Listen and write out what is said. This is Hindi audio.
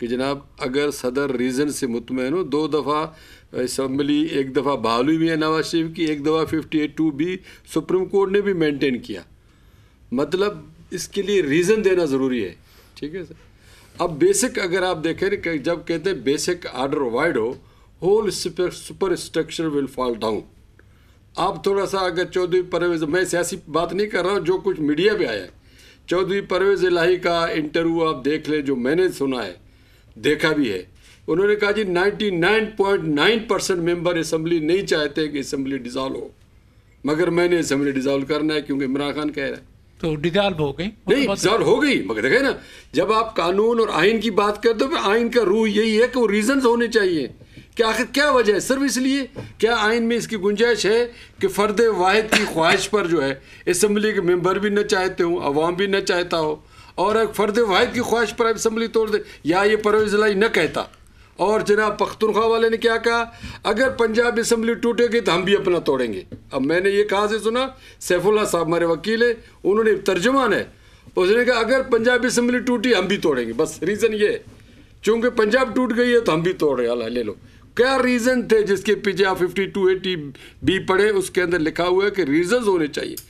कि जनाब अगर सदर रीजन से मुतमैन हो दो दफ़ा इसम्बली एक दफ़ा बहाली हुई है नवाज शरीफ की एक दफ़ा फिफ्टी एट टू भी सुप्रीम कोर्ट ने भी मेंटेन किया मतलब इसके लिए रीज़न देना ज़रूरी है ठीक है सर अब बेसिक अगर आप देखें जब कहते हैं बेसिक आर्डर वाइड हो whole superstructure will fall down आप थोड़ा सा अगर चौधरी परवेज मैं सियासी बात नहीं कर रहा हूँ जो कुछ मीडिया पर आया है चौधरी परवेज इलाही का इंटरव्यू आप देख लें जो मैंने सुना है देखा भी है उन्होंने कहा जी 99.9 परसेंट मेंबर असम्बली नहीं चाहते कि असम्बली डिजॉल्व हो मगर मैंने असम्बली डिजॉल्व करना है क्योंकि इमरान खान कह रहा है तो डिजॉल्व हो गई नहीं डिजॉल्व मतलब हो गई मगर देखे ना जब आप कानून और आइन की बात करते हो आइन का रूह यही है कि वो रीजन होने चाहिए कि आखिर क्या वजह है सिर्फ इसलिए क्या आइन में इसकी गुंजाइश है कि फ़र्द वाहिद की ख्वाहिश पर जो है इसम्बली के मेम्बर भी न चाहते हो अवाम भी न चाहता हो और फ़र्द वाहिद की ख्वाहिश पर इसम्बली तोड़ दे या ये परवेज लाई न कहता और जनाब पख्तनख्वा वाले ने क्या कहा अगर पंजाब इसम्बली टूटेगी तो हम भी अपना तोड़ेंगे अब मैंने ये कहा से सुना सैफुल्ला साहब हमारे वकील है उन्होंने तर्जुमान है उसने कहा अगर पंजाब इसम्बली टूटी हम भी तोड़ेंगे बस रीज़न ये है चूँकि पंजाब टूट गई है तो हम भी तोड़ रहे ले लो क्या रीज़न थे जिसके पीछे आप फिफ्टी टू एटी बी पढ़े उसके अंदर लिखा हुआ है कि रीज़न होने चाहिए